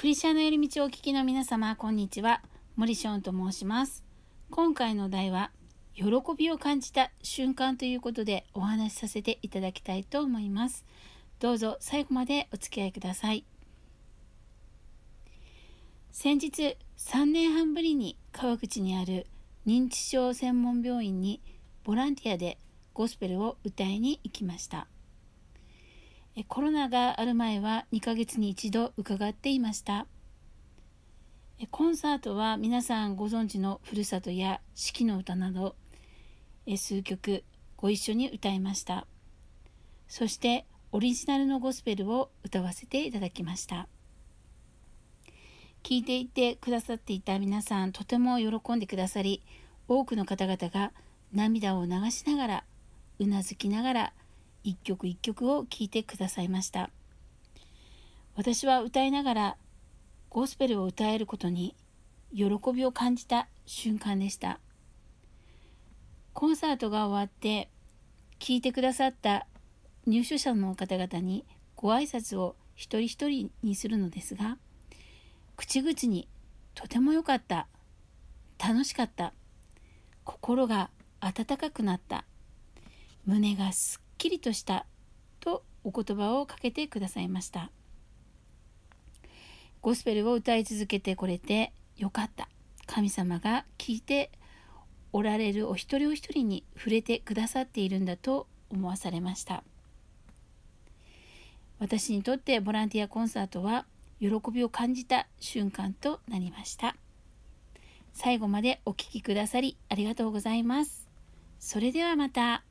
クリシャの寄り道をお聞きの皆様こんにちは森ショーンと申します今回のお題は喜びを感じた瞬間ということでお話しさせていただきたいと思いますどうぞ最後までお付き合いください先日3年半ぶりに川口にある認知症専門病院にボランティアでゴスペルを歌いに行きましたコロナがある前は2ヶ月に一度伺っていましたコンサートは皆さんご存知のふるさとや四季の歌など数曲ご一緒に歌いましたそしてオリジナルのゴスペルを歌わせていただきました聞いていてくださっていた皆さんとても喜んでくださり多くの方々が涙を流しながらうなずきながら一曲一曲を聴いてくださいました私は歌いながらゴスペルを歌えることに喜びを感じた瞬間でしたコンサートが終わって聴いてくださった入所者の方々にご挨拶を一人一人にするのですが口々に「とても良かった」「楽しかった」「心が温かくなった」「胸がすっきりとしたとお言葉をかけてくださいましたゴスペルを歌い続けてこれてよかった神様が聞いておられるお一人お一人に触れてくださっているんだと思わされました私にとってボランティアコンサートは喜びを感じた瞬間となりました最後までお聴きくださりありがとうございますそれではまた。